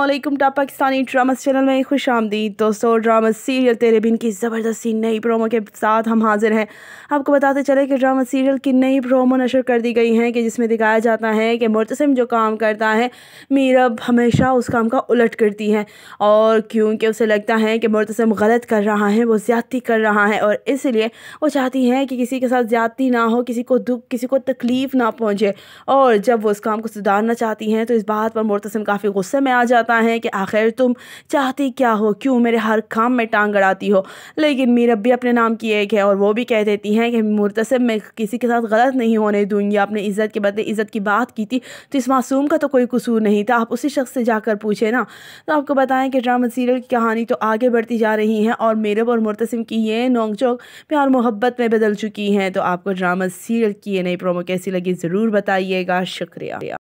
अल्लाम top Pakistani drama channel में खुश आमदी दोस्तों ड्रामा सीरियल तेरे बिन की ज़बरदस्ती नई प्रोमो के साथ हम हाजिर हैं आपको बताते चले कि ड्रामा सीरियल की नई प्रोमो नशर कर दी गई हैं कि जिसमें दिखाया जाता है कि मुतसम जो काम करता है मीरब हमेशा उस काम का उलट करती है और क्योंकि उसे लगता है कि मुतसम गलत कर रहा है वो ज़्यादती कर रहा है और इसलिए वो चाहती हैं कि किसी के साथ ज़्यादती ना हो किसी को दुख किसी को तकलीफ़ ना पहुँचे और जब वो उस काम को सुधारना चाहती हैं तो इस बात पर मुतसम काफ़ी गुस्से में आ जाता जाता है कि आखिर तुम चाहती क्या हो क्यों मेरे हर काम में टांग अड़ाती हो लेकिन मीरब भी अपने नाम की एक है और वो भी कह देती हैं कि मुर्तसब मैं किसी के साथ गलत नहीं होने दूँगी आपने इज़्ज़त के बदले इज़्ज़त की बात की थी तो इस मासूम का तो कोई कसूर नहीं था आप उसी शख्स से जाकर पूछे ना तो आपको बताएं कि ड्रामा सीरियल की कहानी तो आगे बढ़ती जा रही है और मेरब और मुर्तसम की ये नोकझोंक प्यार मोहब्बत में बदल चुकी हैं तो आपको ड्रामा सीरियल की ये नई प्रोमो कैसी लगी ज़रूर बताइएगा शुक्रिया